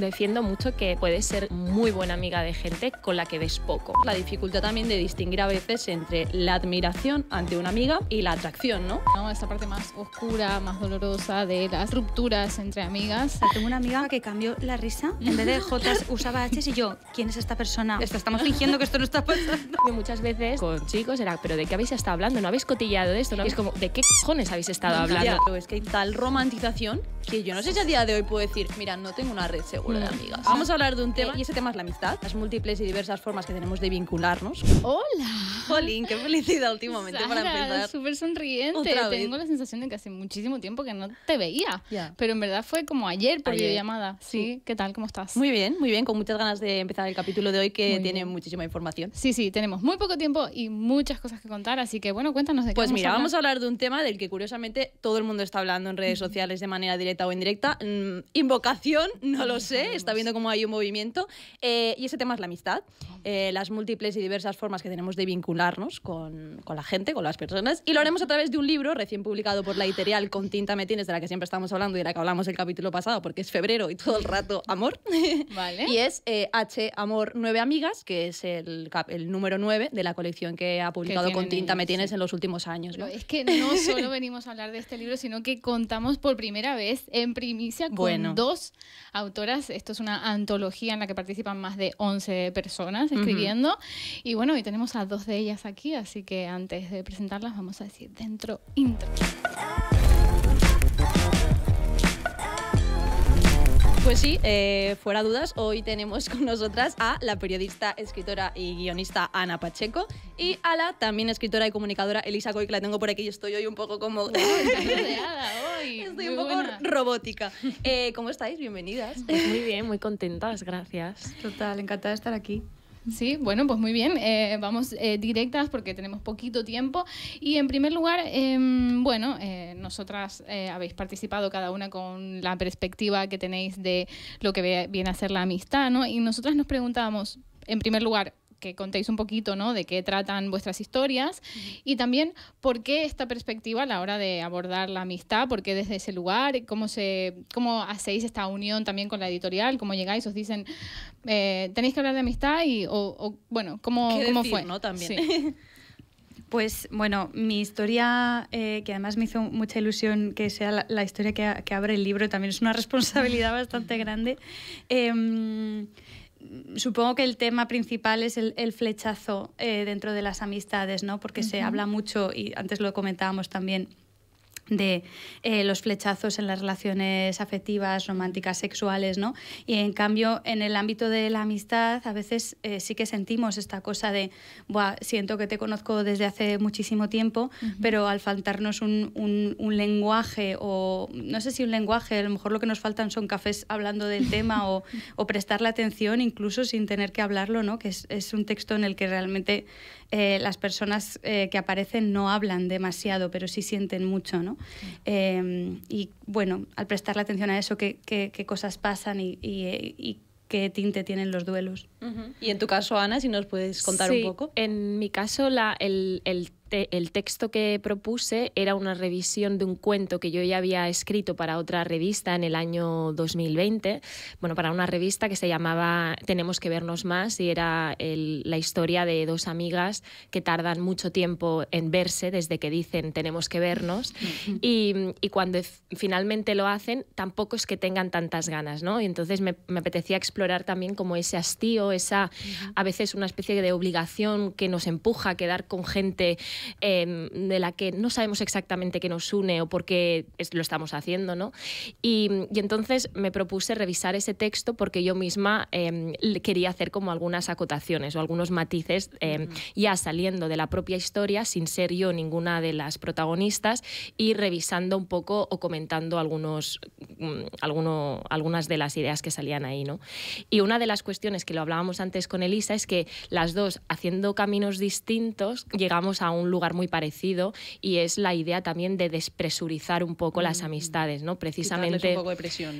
defiendo mucho que puedes ser muy buena amiga de gente con la que ves poco. La dificultad también de distinguir a veces entre la admiración ante una amiga y la atracción, ¿no? esta parte más oscura, más dolorosa de las rupturas entre amigas. tengo una amiga que cambió la risa, en vez de J usaba H y yo, ¿quién es esta persona? Estamos fingiendo que esto no está pasando. muchas veces con chicos era, ¿pero de qué habéis estado hablando? ¿No habéis cotillado de esto? ¿No? es como, ¿de qué cojones habéis estado hablando? es que hay tal romantización que yo no sé si a día de hoy puedo decir, mira, no tengo una red segura de mm. amigas. Vamos a hablar de un eh, tema, y ese tema es la amistad, las múltiples y diversas formas que tenemos de vincularnos. ¡Hola! Jolín, qué felicidad últimamente para empezar. súper sonriente. Tengo la sensación de que hace muchísimo tiempo que no te veía, pero en verdad fue como ayer por llamada videollamada. Sí. ¿qué tal? ¿Cómo estás? Muy bien, muy bien, con muchas ganas de empezar el capítulo de hoy que tiene muchísima información. Sí, sí, tenemos muy poco tiempo y muchas cosas que contar, así que bueno, cuéntanos de qué Pues mira, vamos a hablar de un tema del que curiosamente todo el mundo está hablando en redes sociales de manera directa o en directa mm, Invocación, no lo sé, está viendo cómo hay un movimiento. Eh, y ese tema es la amistad, eh, las múltiples y diversas formas que tenemos de vincularnos con, con, la gente, con las personas. Y lo haremos a través de un libro recién publicado por la editorial Con Tinta Me Tienes, de la que siempre estamos hablando y de la que hablamos el capítulo pasado, porque es febrero y todo el rato amor. Vale. y es eh, H Amor Nueve Amigas, que es el, el número 9 de la colección que ha publicado Con Tinta Me Tienes en los últimos años. Es que no solo venimos a hablar de este libro, sino que contamos por primera vez en primicia con dos autoras. Esto es una antología en la que participan más de 11 personas escribiendo. Y bueno, hoy tenemos a dos de ellas aquí, así que antes de presentarlas vamos a decir dentro intro. Pues sí, eh, fuera dudas, hoy tenemos con nosotras a la periodista, escritora y guionista Ana Pacheco y a la también escritora y comunicadora Elisa Coy, que la tengo por aquí y estoy hoy un poco como... Estoy un poco robótica. Eh, ¿Cómo estáis? Bienvenidas. Pues muy bien, muy contentas, gracias. Total, encantada de estar aquí. Sí, bueno, pues muy bien. Eh, vamos eh, directas porque tenemos poquito tiempo. Y en primer lugar, em, bueno, eh, nosotras habéis participado cada una con la perspectiva que tenéis de lo que viene a ser la amistad, ¿no? Y nosotras nos preguntábamos, en primer lugar, que contéis un poquito ¿no? de qué tratan vuestras historias y también por qué esta perspectiva a la hora de abordar la amistad, por qué desde ese lugar, cómo, se, cómo hacéis esta unión también con la editorial, cómo llegáis, os dicen, eh, tenéis que hablar de amistad y, bueno, cómo, fue. ¿no? También. Pues bueno, mi historia, eh, que además me hizo mucha ilusión que sea la, historia que, abre el libro, también es una responsabilidad bastante grande. Em, supongo que el tema principal es el, flechazo eh, dentro de las amistades, ¿no? Porque se habla mucho, y antes lo comentábamos también, de eh, los flechazos en las relaciones afectivas, románticas, sexuales, ¿no? Y en cambio, en el ámbito de la amistad, a veces eh, sí que sentimos esta cosa de, siento que te conozco desde hace muchísimo tiempo, pero al faltarnos un, lenguaje o, no sé si un lenguaje, a lo mejor lo que nos faltan son cafés hablando del tema o, o la atención incluso sin tener que hablarlo, ¿no? Que es, es un texto en el que realmente eh, las personas eh, que aparecen no hablan demasiado, pero sí sienten mucho, ¿no? Eh, y bueno, al prestar la atención a eso, qué, qué, cosas pasan y, y, qué tinte tienen los duelos. Y en tu caso, Ana, si nos puedes contar un poco. En mi caso, la, el, el, el texto que propuse era una revisión de un cuento que yo ya había escrito para otra revista en el año 2020, bueno, para una revista que se llamaba Tenemos que vernos más y era la historia de dos amigas que tardan mucho tiempo en verse desde que dicen tenemos que vernos y, cuando finalmente lo hacen tampoco es que tengan tantas ganas, Y entonces me, me apetecía explorar también como ese hastío, esa a veces una especie de obligación que nos empuja a quedar con gente Em, de la que no sabemos exactamente qué nos une o por qué lo estamos haciendo, ¿no? Y, entonces me propuse revisar ese texto porque yo misma em, quería hacer como algunas acotaciones o algunos matices, em, ya saliendo de la propia historia, sin ser yo ninguna de las protagonistas, y revisando un poco o comentando algunos, mm, algunas de las ideas que salían ahí, ¿no? Y una de las cuestiones que lo hablábamos antes con Elisa es que las dos, haciendo caminos distintos, llegamos a un lugar muy parecido y es la idea también de despresurizar un poco las mm. amistades, ¿no? Precisamente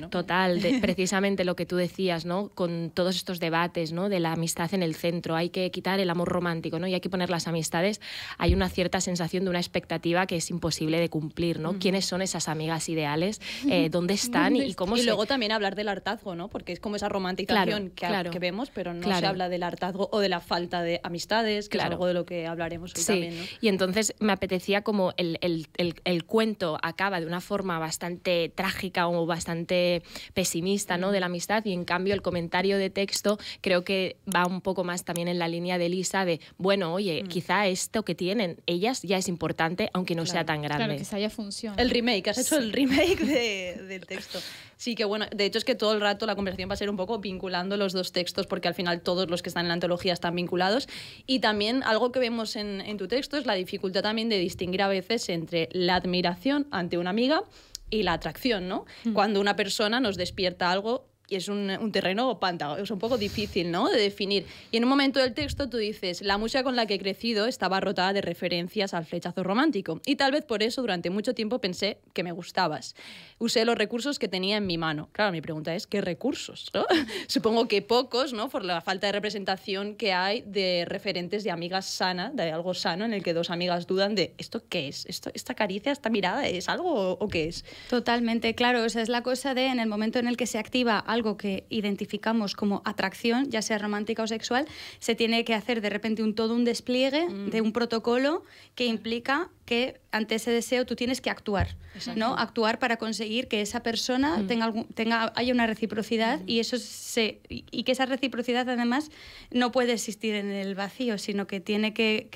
Total, precisamente lo que tú decías, ¿no? Con todos estos debates, ¿no? De la amistad en el centro, hay que quitar el amor romántico, ¿no? Y hay que poner las amistades, hay una cierta sensación de una expectativa que es imposible de cumplir, ¿no? ¿Quiénes son esas amigas ideales? Eh, ¿Dónde están y cómo Y luego también hablar del hartazgo, ¿no? Porque es como esa romantización que, vemos, pero no se habla del hartazgo o de la falta de amistades, que es algo de lo que hablaremos hoy sí. también, ¿no? Y entonces me apetecía como el, el, el, cuento acaba de una forma bastante trágica o bastante pesimista ¿no? de la amistad y en cambio el comentario de texto creo que va un poco más también en la línea de Lisa de, bueno, oye, mm. quizá esto que tienen ellas ya es importante aunque no sea tan grande. Claro, que se haya función. El remake, has hecho el remake de, del texto. Sí, que bueno, de hecho es que todo el rato la conversación va a ser un poco vinculando los dos textos, porque al final todos los que están en la antología están vinculados. Y también algo que vemos en, tu texto es la dificultad también de distinguir a veces entre la admiración ante una amiga y la atracción, ¿no? Mm. Cuando una persona nos despierta algo y es un, un terreno pántago, es un poco difícil ¿no? de definir. Y en un momento del texto tú dices, la música con la que he crecido estaba rotada de referencias al flechazo romántico, y tal vez por eso durante mucho tiempo pensé que me gustabas. Usé los recursos que tenía en mi mano. Claro, mi pregunta es, ¿qué recursos? Supongo que pocos, ¿no? por la falta de representación que hay de referentes de amigas sana, de algo sano, en el que dos amigas dudan de, ¿esto qué es? ¿Esto, ¿Esta caricia, esta mirada es algo o, qué es? Totalmente, claro, esa es la cosa de en el momento en el que se activa algo algo que identificamos como atracción, ya sea romántica o sexual, se tiene que hacer de repente un todo un despliegue mm. de un protocolo que implica que ante ese deseo tú tienes que actuar, ¿no? Actuar para conseguir que esa persona mm. tenga, algún, tenga haya una reciprocidad mm. y eso se y que esa reciprocidad además no puede existir en el vacío, sino que tiene que,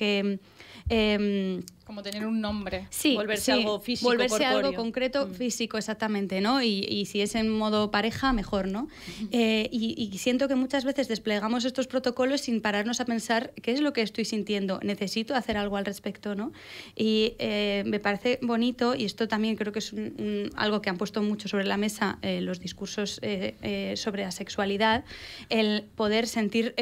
em, como tener un nombre. volverse algo físico. Volverse algo concreto, mm. físico, exactamente, ¿no? Y, y, si es en modo pareja, mejor, ¿no? Eh, y, siento que muchas veces desplegamos estos protocolos sin pararnos a pensar qué es lo que estoy sintiendo, necesito hacer algo al respecto, ¿no? Y eh, me parece bonito, y esto también creo que es un, algo que han puesto mucho sobre la mesa eh, los discursos sobre la sexualidad, el poder sentir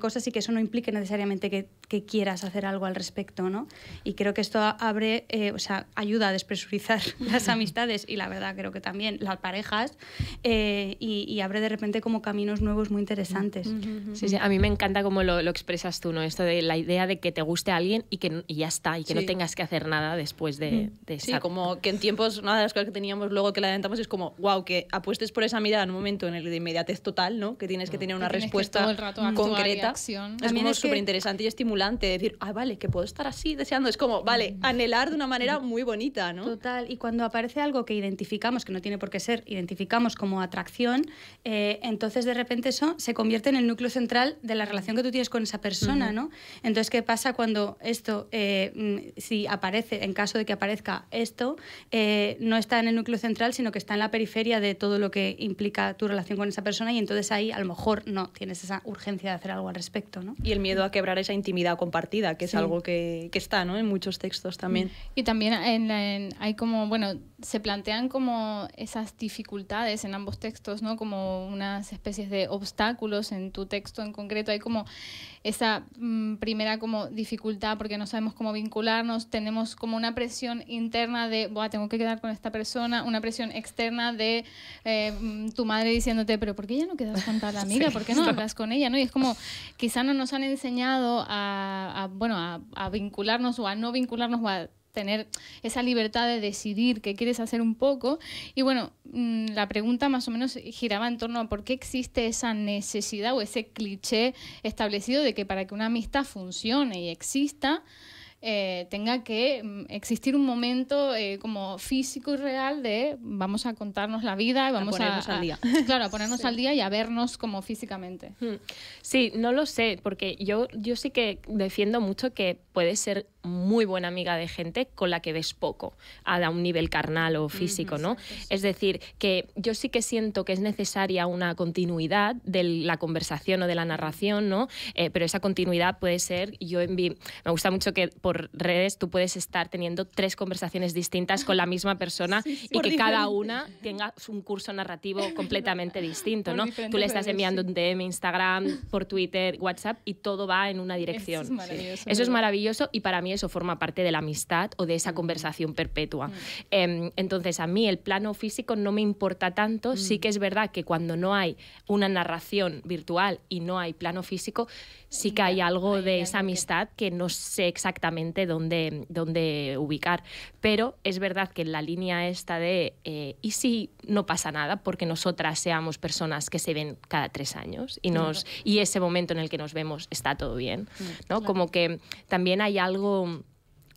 cosas y que eso no implique necesariamente que, que quieras hacer algo al respecto, ¿no? Y creo que esto abre, eh, o sea, ayuda a despresurizar las amistades y la verdad creo que también las parejas eh, y, abre de repente como caminos nuevos muy interesantes. Sí, sí, a mí me encanta como lo, expresas tú, ¿no? Esto de la idea de que te guste alguien y que y ya está, y que no tengas que hacer nada después de, de Sí, como que en tiempos, una de las cosas que teníamos luego que la adelantamos es como, wow, que apuestes por esa mirada en un momento en el de inmediatez total, ¿no? Que tienes que mm. tener una respuesta el rato concreta. Es también como súper interesante y estimulante decir, ah, vale, que puedo estar así deseando. Es como, vale, mm. anhelar de una manera muy bonita, ¿no? Total, y cuando aparece algo que identificamos, que no tiene por qué ser, identificamos como atracción, eh, entonces de repente eso se convierte en el núcleo central de la relación que tú tienes con esa persona, ¿no? Entonces, ¿qué pasa cuando esto, eh, mm, si aparece, en caso de que aparezca esto, eh, no está en el núcleo central, sino que está en la periferia de todo lo que implica tu relación con esa persona y entonces ahí a lo mejor no tienes esa urgencia de hacer algo al respecto, ¿no? Y el miedo a quebrar esa intimidad compartida, que es algo que, que está, ¿no? En muchos textos también. Y también en hay como, bueno, se plantean como esas dificultades en ambos textos, ¿no? Como unas especies de obstáculos en tu texto en concreto. Hay como esa mm, primera como dificultad porque no sabemos cómo vincularnos, tenemos como una presión interna de, bueno, tengo que quedar con esta persona, una presión externa de eh, mm, tu madre diciéndote, pero ¿por qué ya no quedas con tal amiga? ¿Por qué no hablas con ella? ¿No? Y es como, quizá no nos han enseñado a, bueno, a, a vincularnos o a no vincularnos vincularnos va a tener esa libertad de decidir qué quieres hacer un poco. Y bueno, mm, la pregunta más o menos giraba en torno a por qué existe esa necesidad o ese cliché establecido de que para que una amistad funcione y exista, eh, tenga que mm, existir un momento eh, como físico y real de vamos a contarnos la vida y vamos a ponernos al día. claro, ponernos al día y a vernos como físicamente. Hmm. Sí, no lo sé, porque yo, yo sí que defiendo mucho que puedes ser muy buena amiga de gente con la que ves poco, a un nivel carnal o físico, ¿no? Es decir, que yo sí que siento que es necesaria una continuidad de la conversación o de la narración, ¿no? Eh, pero esa continuidad puede ser, yo me gusta mucho que por redes tú puedes estar teniendo tres conversaciones distintas con la misma persona y que cada una tenga un curso narrativo completamente distinto, ¿no? Tú le estás enviando un DM, Instagram, por Twitter, WhatsApp y todo va en una dirección. Eso es maravilloso. y para mí eso forma parte de la amistad o de esa conversación perpetua. Em, entonces a mí el plano físico no me importa tanto, sí mm. que es verdad que cuando no hay una narración virtual y no hay plano físico, sí que hay algo de esa amistad que no sé exactamente dónde, ubicar. Pero es verdad que la línea esta de, eh, ¿y si no pasa nada? Porque nosotras seamos personas que se ven cada tres años y, nos, y ese momento en el que nos vemos está todo bien. Mm. ¿no? Como que también hay algo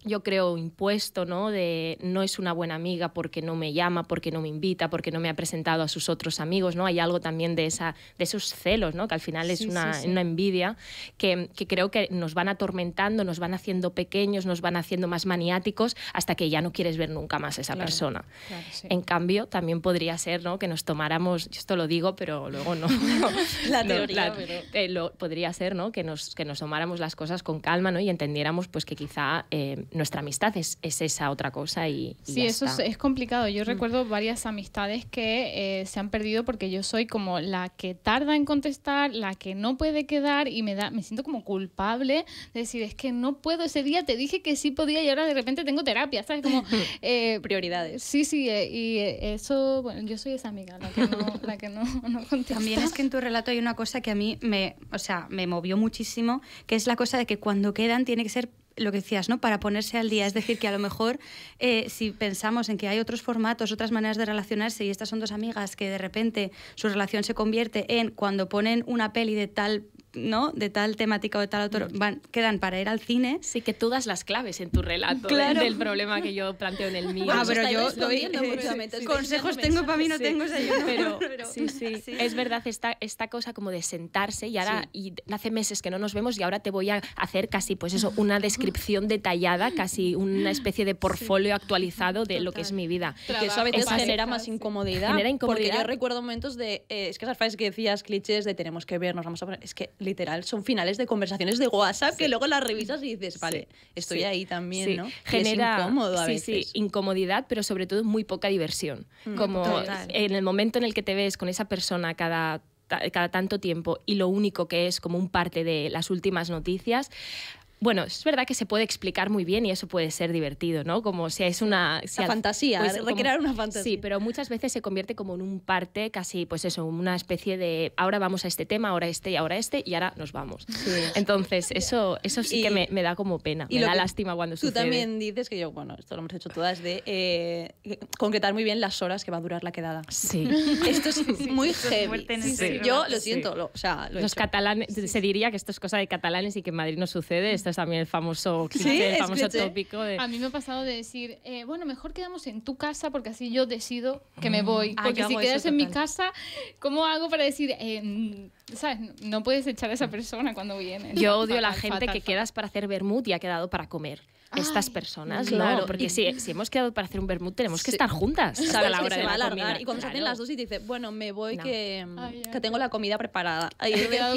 yo creo, impuesto, ¿no? De no es una buena amiga porque no me llama, porque no me invita, porque no me ha presentado a sus otros amigos, ¿no? Hay algo también de, esa, de esos celos, ¿no? Que al final es una, envidia que, creo que nos van atormentando, nos van haciendo pequeños, nos van haciendo más maniáticos hasta que ya no quieres ver nunca más a esa persona. en cambio, también podría ser, ¿no? Que nos tomáramos, esto lo digo, pero luego no. la teoría, eh, podría ser, ¿no? Que nos, que nos tomáramos las cosas con calma, ¿no? Y entendiéramos, pues, que quizá... Eh, nuestra amistad es, es esa otra cosa y... sí, eso Es, complicado. Yo mm. recuerdo varias amistades que eh, se han perdido porque yo soy como la que tarda en contestar, la que no puede quedar y me, da, me siento como culpable de decir, es que no puedo, ese día te dije que sí podía y ahora de repente tengo terapia, ¿sabes? Como eh, prioridades. Sí, sí, eh, y eso, bueno, yo soy esa amiga, la que no, contesta. También es que en tu relato hay una cosa que a mí me, o sea, me movió muchísimo, que es la cosa de que cuando quedan tiene que ser lo que decías, ¿no? Para ponerse al día. Es decir, que a lo mejor eh, si pensamos en que hay otros formatos, otras maneras de relacionarse, y estas son dos amigas que de repente su relación se convierte en cuando ponen una peli de tal de tal temática o de tal autor quedan para ir al cine. Sí, que tú das las claves en tu relato ¿eh? del problema que yo planteo en el mío. Ah, pero yo doy viendo eh, muchos consejos tengo para mí, no tengo pero, Es verdad esta, esta cosa como de sentarse y ahora y hace meses que no nos vemos y ahora te voy a hacer casi pues eso, una descripción detallada, casi una especie de portfolio actualizado de lo que es mi vida. que eso a veces genera más incomodidad, genera incomodidad. Porque yo recuerdo momentos de eh, es que esas frases que decías clichés de tenemos que vernos vamos a poner, es que literal, son finales de conversaciones de WhatsApp que luego las revisas y dices, vale, estoy ahí también, ¿no? Genera, es incómodo a veces. incomodidad, pero sobre todo muy poca diversión. Mm, como en el momento en el que te ves con esa persona cada cada tanto tiempo y lo único que es como un parte de las últimas noticias, bueno, es verdad que se puede explicar muy bien y eso puede ser divertido, ¿no? Como si es una... Si fantasía, pues, recrear una fantasía. Sí, pero muchas veces se convierte como en un parte casi, pues eso, una especie de ahora vamos a este tema, ahora este y ahora este y ahora nos vamos. Sí. Entonces, eso, eso sí que me, da como pena, y me da lástima cuando tú sucede. Tú también dices que yo, bueno, esto lo hemos hecho todas, de eh, concretar muy bien las horas que va a durar la quedada. Sí. esto es muy yo lo siento, Los catalanes, se diría que esto es cosa de catalanes y que en Madrid no sucede, mm también el famoso, tópico. A mí me ha pasado de decir, eh, bueno, mejor quedamos en tu casa porque así yo decido que me mm. voy. Ah, porque si quedas en mi casa, ¿cómo hago para decir, eh, sabes, no puedes echar a esa persona cuando viene? Yo odio a la gente que quedas para hacer vermut y ha quedado para comer estas personas, claro. Porque si, hemos quedado para hacer un vermut, tenemos que estar juntas. la hora Y cuando salen las dos y dice, bueno, me voy que, tengo la comida preparada. decía,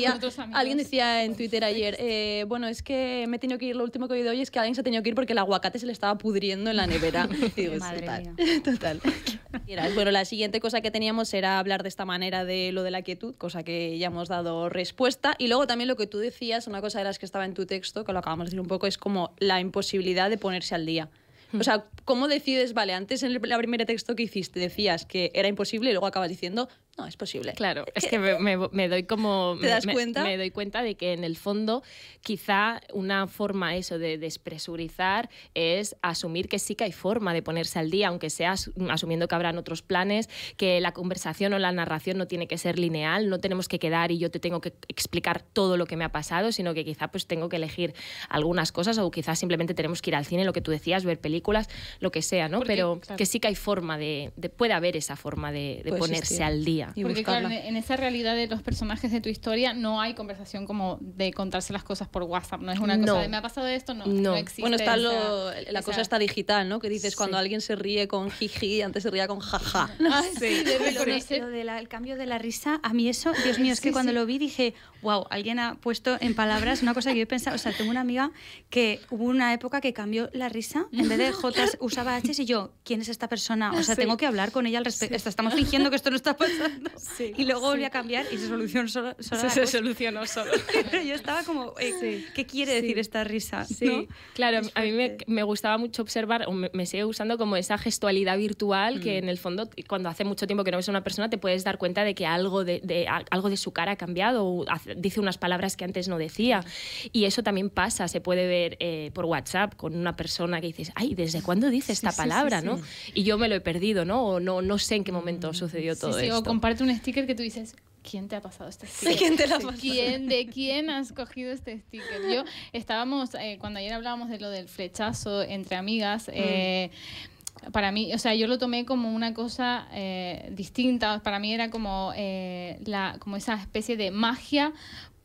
alguien decía en Twitter ayer, eh, bueno, es que me he tenido que ir, lo último que he oído hoy es que alguien se ha tenido que ir porque el aguacate se le estaba pudriendo en la nevera. total. Bueno, la siguiente cosa que teníamos era hablar de esta manera de lo de la quietud, cosa que ya hemos dado respuesta. Y luego también lo que tú decías, una cosa de las que estaba en tu texto, que lo acabamos de decir un poco, es como la imposibilidad de ponerse al día. Hmm. O sea, ¿cómo decides? Vale, antes en el primer texto que hiciste decías que era imposible y luego acabas diciendo no es posible. Claro, es que me, doy como... ¿Te das cuenta? Me doy cuenta de que en el fondo quizá una forma eso de despresurizar es asumir que sí que hay forma de ponerse al día, aunque sea asumiendo que habrán otros planes, que la conversación o la narración no tiene que ser lineal, no tenemos que quedar y yo te tengo que explicar todo lo que me ha pasado, sino que quizá pues tengo que elegir algunas cosas o quizás simplemente tenemos que ir al cine, lo que tú decías, ver películas, lo que sea, ¿no? Pero que sí que hay forma de, de, puede haber esa forma de, ponerse al día porque Claro, en esa realidad de los personajes de tu historia no hay conversación como de contarse las cosas por WhatsApp, no es una cosa de me ha pasado esto, no, existe. Bueno, está la cosa está digital, ¿no? Que dices cuando alguien se ríe con jiji, antes se ría con jaja. Ah, sí, lo, el cambio de la risa, a mí eso, Dios mío, es que cuando lo vi dije, wow, alguien ha puesto en palabras una cosa que yo he pensado o sea, tengo una amiga que hubo una época que cambió la risa, en vez de J usaba H y yo, ¿quién es esta persona? O sea, tengo que hablar con ella al respecto. Estamos fingiendo que esto no está pasando. y luego volví a cambiar y se solucionó solo. se, solucionó solo. Pero yo estaba como, eh, ¿qué quiere decir esta risa? ¿no? claro, a mí me, me, gustaba mucho observar, o me, sigo sigue como esa gestualidad virtual que mm. en el fondo, cuando hace mucho tiempo que no ves a una persona, te puedes dar cuenta de que algo de, algo de su cara ha cambiado o dice unas palabras que antes no decía. Y eso también pasa, se puede ver eh, por WhatsApp con una persona que dices, ay, ¿desde cuándo dice esta palabra? ¿no? Y yo me lo he perdido, ¿no? O no, no sé en qué momento mm. sucedió todo esto comparte un sticker que tú dices, ¿quién te ha pasado este sticker? ¿quién ¿De quién has cogido este sticker? Yo estábamos, eh, cuando ayer hablábamos de lo del flechazo entre amigas, mm. eh, para mí, o sea, yo lo tomé como una cosa eh, distinta. Para mí era como, la, como esa especie de magia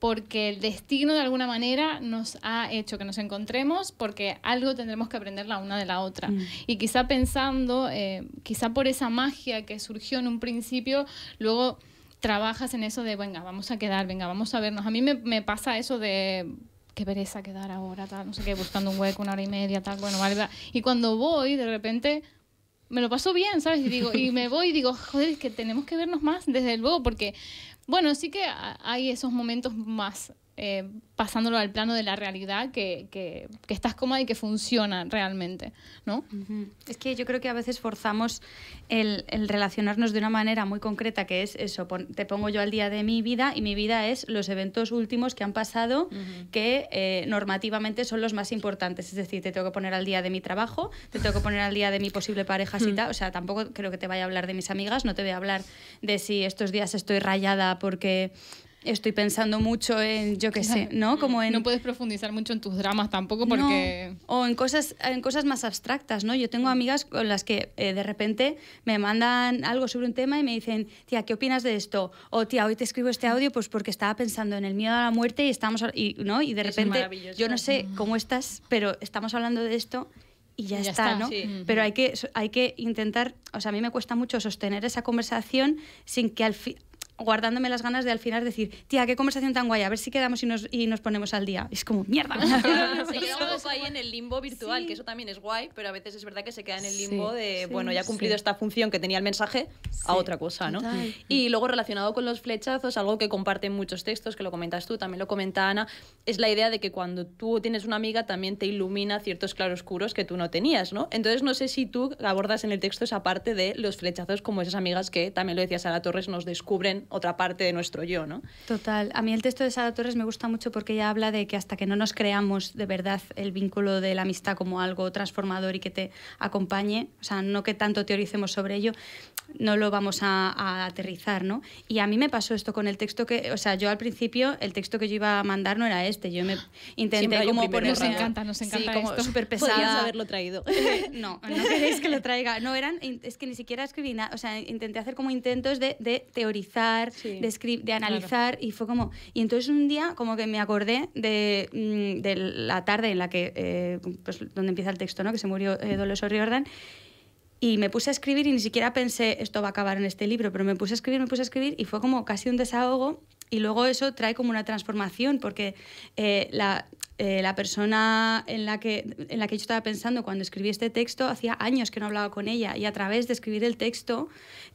porque el destino de alguna manera nos ha hecho que nos encontremos, porque algo tendremos que aprender la una de la otra. Mm. Y quizá pensando, eh, quizá por esa magia que surgió en un principio, luego trabajas en eso de, venga, vamos a quedar, venga, vamos a vernos. A mí me, pasa eso de, qué pereza quedar ahora, tal, no sé qué, buscando un hueco, una hora y media, tal, bueno, vale, Y cuando voy, de repente, me lo paso bien, ¿sabes? Y digo, y me voy y digo, joder, es que tenemos que vernos más, desde luego, porque bueno, sí que hay esos momentos más eh, pasándolo al plano de la realidad, que, estás cómoda y que funciona realmente, ¿no? Es que yo creo que a veces forzamos el, relacionarnos de una manera muy concreta, que es eso, te pongo yo al día de mi vida y mi vida es los eventos últimos que han pasado, que eh, normativamente son los más importantes, es decir, te tengo que poner al día de mi trabajo, te tengo que poner al día de mi posible pareja, o sea, tampoco creo que te vaya a hablar de mis amigas, no te voy a hablar de si estos días estoy rayada porque estoy pensando mucho en, yo qué sé, ¿no? Como No puedes profundizar mucho en tus dramas tampoco porque... o en cosas, en cosas más abstractas, ¿no? Yo tengo amigas con las que eh, de repente me mandan algo sobre un tema y me dicen, tía, ¿qué opinas de esto? O tía, hoy te escribo este audio pues porque estaba pensando en el miedo a la muerte y estamos... Y, ¿no? y de repente, yo no sé mm. cómo estás, pero estamos hablando de esto y ya, está, ¿no? Mm. Pero hay que, hay que intentar, o sea, a mí me cuesta mucho sostener esa conversación sin que al, fin guardándome las ganas de al final decir, tía, qué conversación tan guay, a ver si quedamos y nos, y nos ponemos al día. Es como, mierda. se queda un poco ahí en el limbo virtual, que eso también es guay, pero a veces es verdad que se queda en el limbo de, bueno, ya ha cumplido esta función que tenía el mensaje a otra cosa, ¿no? Y luego relacionado con los flechazos, algo que comparten muchos textos, que lo comentas tú, también lo comenta Ana, es la idea de que cuando tú tienes una amiga también te ilumina ciertos claroscuros que tú no tenías, ¿no? Entonces no sé si tú abordas en el texto esa parte de los flechazos como esas amigas que, también lo a la Torres, nos descubren otra parte de nuestro yo, ¿no? Total. A mí el texto de Sara Torres me gusta mucho porque ella habla de que hasta que no nos creamos de verdad el vínculo de la amistad como algo transformador y que te acompañe, o sea, no que tanto teoricemos sobre ello, no lo vamos a, aterrizar, ¿no? Y a mí me pasó esto con el texto que, o sea, yo al principio el texto que yo iba a mandar no era este, yo me intenté como poner... Nos encanta, nos encanta sí, como haberlo traído. no, no queréis que lo traiga. No, eran, es que ni siquiera escribí nada, o sea, intenté hacer como intentos de teorizar de, analizar, y fue como... Y entonces un día como que me acordé de, mm, la tarde en la que, eh, pues donde empieza el texto, ¿no? Que se murió eh, Dolores O'Riordan, y me puse a escribir y ni siquiera pensé esto va a acabar en este libro, pero me puse a escribir, me puse a escribir y fue como casi un desahogo y luego eso trae como una transformación porque eh, la, eh, la persona en la, que, en la que yo estaba pensando cuando escribí este texto, hacía años que no hablaba con ella y a través de escribir el texto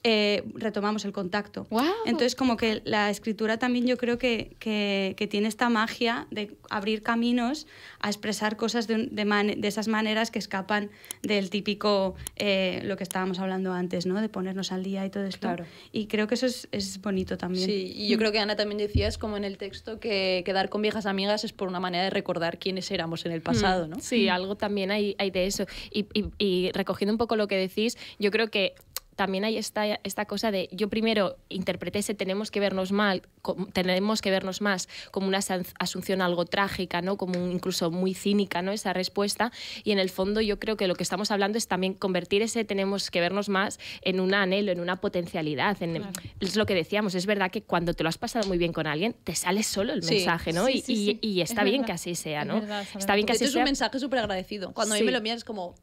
eh, retomamos el contacto. Entonces, como que la escritura también yo creo que, que, tiene esta magia de abrir caminos a expresar cosas de, de, de esas maneras que escapan del típico, eh, lo que estábamos hablando antes, ¿no? de ponernos al día y todo esto. Y creo que eso es, es, bonito también. Sí, y yo creo que Ana también decías, como en el texto, que quedar con viejas amigas es por una manera de recuperar recordar quiénes éramos en el pasado, mm. ¿no? Sí, mm. algo también hay, hay de eso. Y, y recogiendo un poco lo que decís, yo creo que también hay esta, cosa de yo primero interpreté ese tenemos que vernos mal, tenemos que vernos más como una asunción algo trágica, ¿no? Como incluso muy cínica, ¿no? Esa respuesta y en el fondo yo creo que lo que estamos hablando es también convertir ese tenemos que vernos más en un anhelo, en una potencialidad, en, es lo que decíamos, es verdad que cuando te lo has pasado muy bien con alguien, te sale solo el mensaje, ¿no? y, está bien que así sea, ¿no? Es está bien que así sea. Es un mensaje súper agradecido. Cuando a mí me lo miras como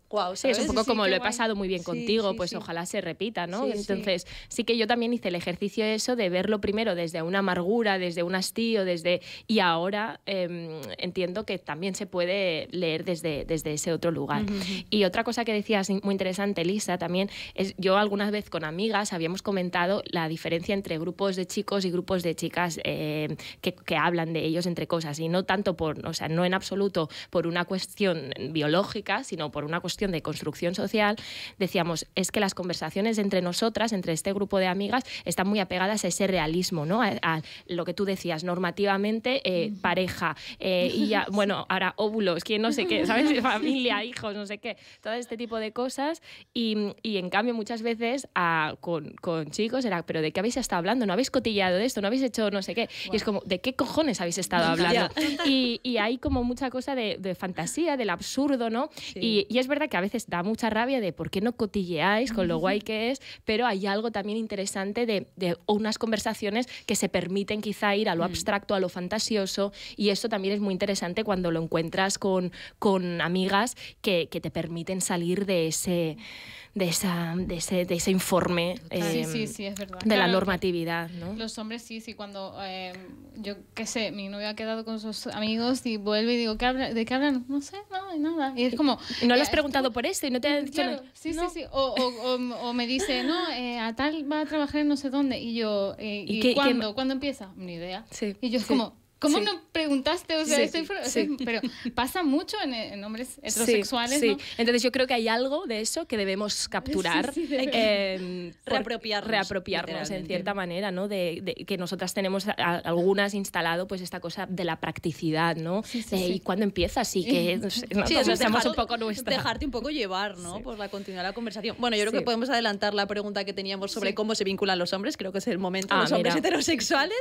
es un poco como lo he pasado muy bien contigo, pues ojalá se repita, ¿no? Entonces, sí. que yo también hice el ejercicio eso de verlo primero desde una amargura, desde un hastío, desde... Y ahora em, entiendo que también se puede leer desde, desde ese otro lugar. Y otra cosa que decías muy interesante, Lisa, también, es yo alguna vez con amigas habíamos comentado la diferencia entre grupos de chicos y grupos de chicas em, que, que, hablan de ellos entre cosas, y no tanto por, o sea, no en absoluto por una cuestión biológica, sino por una cuestión de construcción social, decíamos, es que las conversaciones entre nosotras, entre este grupo de amigas, están muy apegadas a ese realismo, ¿no? A, lo que tú decías, normativamente, eh, pareja, eh, y ya, bueno, ahora óvulos, quién no sé qué, ¿sabes? Familia, hijos, no sé qué, todo este tipo de cosas. Y, en cambio, muchas veces ah, con, chicos era, ¿pero de qué habéis estado hablando? ¿No habéis cotillado de esto? ¿No habéis hecho no sé qué? Y es como, ¿de qué cojones habéis estado hablando? y, hay como mucha cosa de, fantasía, del absurdo, ¿no? Y, y es verdad que a veces da mucha rabia de por qué no cotilleáis con lo guay que es, pero hay algo también interesante de, unas conversaciones que se permiten quizá ir a lo mm. abstracto, a lo fantasioso, y eso también es muy interesante cuando lo encuentras con, con amigas que, te permiten salir de ese de, esa, de, ese, informe eh, de la normatividad. Los hombres sí, sí, cuando eh, yo qué sé, mi novia ha quedado con sus amigos y vuelve y digo, ¿qué ¿de qué hablan? No sé, no, nada. Y es como... No les preguntas por esto y no te han mm, dicho nada. Sí, sí, sí. O, me dice, no, eh, a tal va a trabajar en no sé dónde. Y yo, eh, ¿y, cuándo? ¿Cuándo empieza? Ni idea. Sí, y yo es como, ¿Cómo no preguntaste? O sea, pero pasa mucho en, hombres heterosexuales. ¿no? Entonces yo creo que hay algo de eso que debemos capturar, em, reapropiarnos, reapropiarnos en cierta manera, ¿no? De, que nosotras tenemos algunas instalado pues esta cosa de la practicidad, ¿no? De, eh, y cuando empieza, así que sí, eso, un poco dejarte un poco llevar, ¿no? Por la continuidad de la conversación. Bueno, yo creo que podemos adelantar la pregunta que teníamos sobre cómo se vinculan los hombres. Creo que es el momento de los ah, hombres heterosexuales,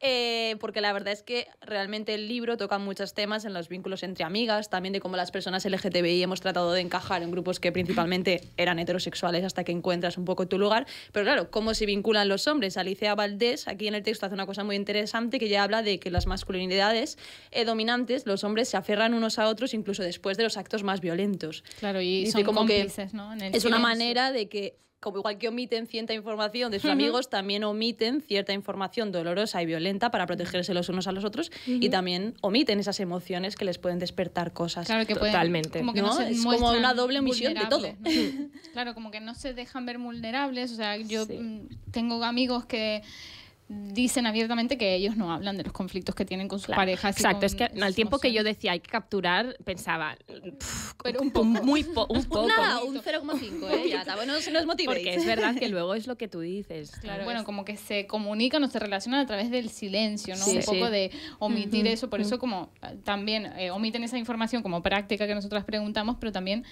eh, porque la verdad es que realmente el libro toca muchos temas en los vínculos entre amigas, también de cómo las personas LGTBI hemos tratado de encajar en grupos que principalmente eran heterosexuales hasta que encuentras un poco tu lugar. Pero claro, cómo se vinculan los hombres. Alicia Valdés aquí en el texto hace una cosa muy interesante que ya habla de que las masculinidades eh, dominantes, los hombres se aferran unos a otros incluso después de los actos más violentos. Claro, y, son como ¿no? es una manera de que como igual que omiten cierta información de sus amigos, también omiten cierta información dolorosa y violenta para protegerse los unos a los otros y también omiten esas emociones que les pueden despertar cosas totalmente. como es como una doble omisión de todo. claro, como que no se dejan ver vulnerables. O sea, yo mm, tengo amigos que dicen abiertamente que ellos no hablan de los conflictos que tienen con su pareja Exacto, es que al tiempo que yo decía hay que capturar, pensaba, un poco. muy un poco. Nada, un 0,5, ¿eh? ya está, bueno, no se motivo. Porque es verdad que luego es lo que tú dices. Claro, bueno, como que se comunican o se relacionan a través del silencio, ¿no? un poco de omitir eso, por eso como eh, también eh, omiten esa información como práctica que nosotras preguntamos, pero también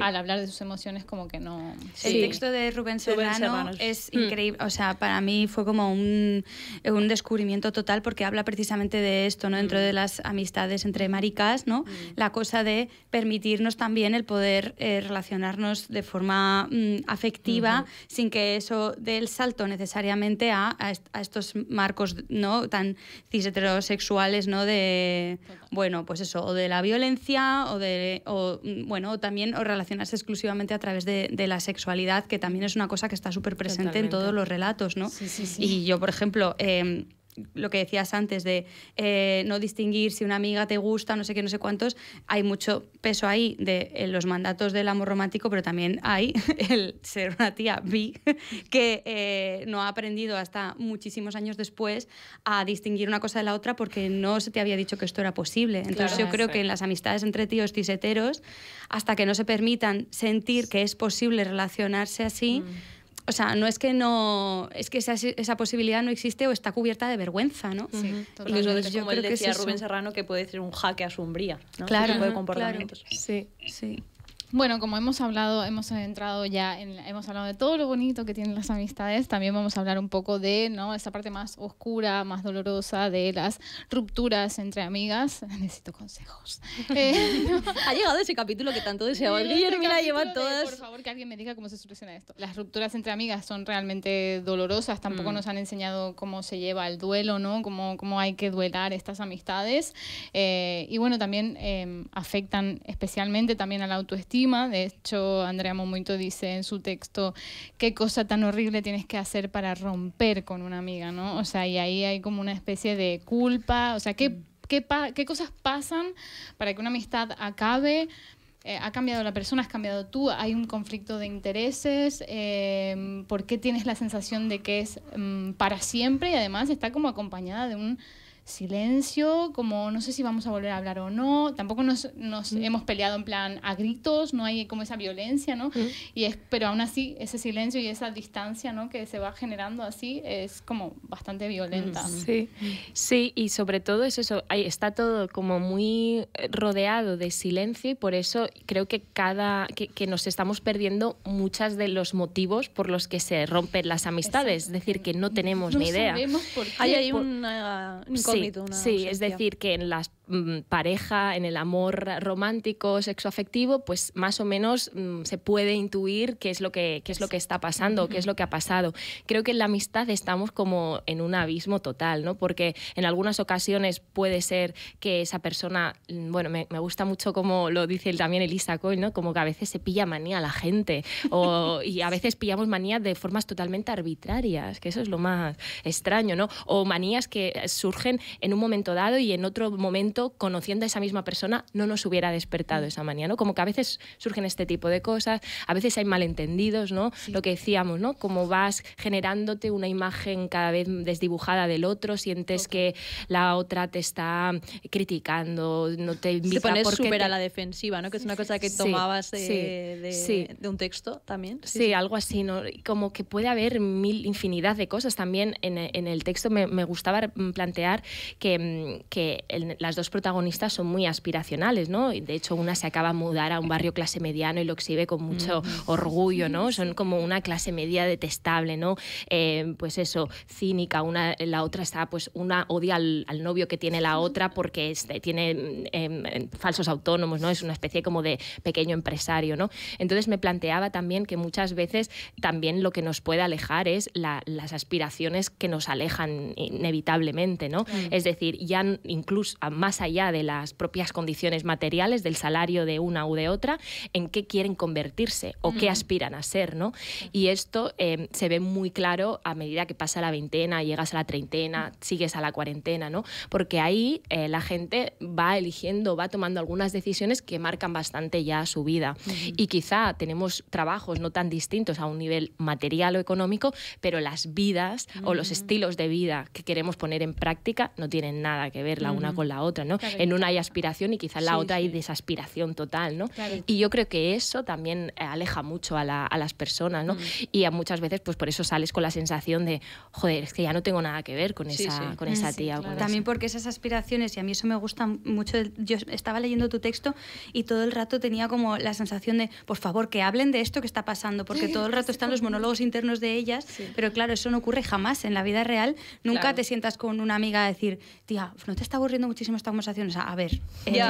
al hablar de sus emociones como que no... El texto de Rubén Serrano, es mm. increíble, o sea, para mí fue como un un, descubrimiento total porque habla precisamente de esto, ¿no? Dentro mm. de las amistades entre maricas, ¿no? Mm. La cosa de permitirnos también el poder eh, relacionarnos de forma mm, afectiva sin que eso dé el salto necesariamente a, estos marcos, ¿no? Tan cis heterosexuales, ¿no? De, bueno, pues eso, o de la violencia o de, o, bueno, también o relacionarse exclusivamente a través de, la sexualidad, que también es una cosa que está súper presente en todos los relatos, ¿no? Y yo, por ejemplo, ejemplo, em, lo que decías antes de eh, no distinguir si una amiga te gusta, no sé qué, no sé cuántos, hay mucho peso ahí de en los mandatos del amor romántico, pero también hay el ser una tía bi que eh, no ha aprendido hasta muchísimos años después a distinguir una cosa de la otra porque no se te había dicho que esto era posible. Entonces yo creo que en las amistades entre tíos tiseteros, hasta que no se permitan sentir que es posible relacionarse así, mm o sea, no es que no, es que esa, esa posibilidad no existe o está cubierta de vergüenza, ¿no? Sí, totalmente. Entonces, yo Como creo decía Rubén Serrano que puede ser un jaque a su ¿no? Claro, Claro. Sí, sí. Bueno, como hemos hablado, hemos entrado ya, en, hemos hablado de todo lo bonito que tienen las amistades, también vamos a hablar un poco de ¿no? esa parte más oscura, más dolorosa de las rupturas entre amigas. Necesito consejos. Eh, ha llegado ese capítulo que tanto deseaba. Guillermo la lleva todas. por favor, que alguien me diga cómo se soluciona esto. Las rupturas entre amigas son realmente dolorosas, tampoco mm. nos han enseñado cómo se lleva el duelo, ¿no? cómo, cómo hay que duelar estas amistades. Eh, y bueno, también em, afectan especialmente también a la autoestima de hecho, Andrea Momuito dice en su texto qué cosa tan horrible tienes que hacer para romper con una amiga, ¿no? O sea, y ahí hay como una especie de culpa, o sea, qué, mm. qué, qué cosas pasan para que una amistad acabe, eh, ha cambiado la persona, has cambiado tú, hay un conflicto de intereses, em, por qué tienes la sensación de que es mm, para siempre y además está como acompañada de un silencio, como no sé si vamos a volver a hablar o no, tampoco nos, nos mm. hemos peleado en plan a gritos, no hay como esa violencia, ¿no? Mm. Y es, pero aún así, ese silencio y esa distancia ¿no? que se va generando así es como bastante violenta. Mm, sí, y sobre todo es eso, ahí está todo como muy eh, rodeado de silencio y por eso creo que, cada, que, nos estamos perdiendo muchas de los motivos por los que se rompen las amistades, es decir, que no tenemos ni idea. Hay, hay una, sí, es decir, que en las Mm, pareja, en el amor romántico, sexo afectivo, pues más o menos mm, se puede intuir qué es lo que, qué es lo que está pasando, qué es lo que ha pasado. Creo que en la amistad estamos como en un abismo total, ¿no? Porque en algunas ocasiones puede ser que esa persona, mm, bueno, me, me gusta mucho como lo dice también Elisa Coy, ¿no? Como que a veces se pilla manía a la gente o, y a veces pillamos manía de formas totalmente arbitrarias, que eso es lo más extraño, ¿no? O manías que surgen en un momento dado y en otro momento conociendo a esa misma persona, no nos hubiera despertado mm. esa mañana, ¿no? Como que a veces surgen este tipo de cosas, a veces hay malentendidos, ¿no? Lo que decíamos, ¿no? Como vas generándote una imagen cada vez desdibujada del otro, sientes que la otra te está criticando, no te invita... pones súper a la defensiva, ¿no? Que es una cosa que tomabas de, un texto también. Sí, algo así, ¿no? Como que puede haber mil, infinidad de cosas. También en, el texto me, gustaba plantear que, mm, las dos protagonistas son muy aspiracionales, ¿no? De hecho, una se acaba de mudar a un barrio clase mediano y lo exhibe con mucho orgullo, ¿no? Son como una clase media detestable, ¿no? Eh, pues eso, cínica, una, la otra está, pues una odia al, novio que tiene la otra porque este, tiene em, em, falsos autónomos, ¿no? Es una especie como de pequeño empresario, ¿no? Entonces me planteaba también que muchas veces también lo que nos puede alejar es las aspiraciones que nos alejan inevitablemente, ¿no? Es decir, ya incluso más allá de las propias condiciones materiales, del salario de una u de otra, en qué quieren convertirse o qué aspiran a ser, ¿no? Y esto em, se ve muy claro a medida que pasa la veintena, llegas a la treintena, sigues a la cuarentena, ¿no? Porque ahí eh, la gente va eligiendo, va tomando algunas decisiones que marcan bastante ya su vida. Y quizá tenemos trabajos no tan distintos a un nivel material o económico, pero las vidas o los estilos de vida que queremos poner en práctica no tienen nada que ver la una con la otra en una hay aspiración y quizá en la otra hay desaspiración total, ¿no? Y yo creo que eso también eh, aleja mucho a, las personas, ¿no? Mm. Y muchas veces, pues por eso sales con la sensación de, joder, es que ya no tengo nada que ver con esa, Con esa ah, tía. también porque esas aspiraciones, y a mí eso me gusta mucho, yo estaba leyendo tu texto y todo el rato tenía como la sensación de, por favor, que hablen de esto que está pasando, porque todo el rato están los monólogos internos de ellas, pero claro, eso no ocurre jamás en la vida real. Nunca te sientas con una amiga a decir, tía, ¿no te está aburriendo muchísimo esta esta a, ver. Eh,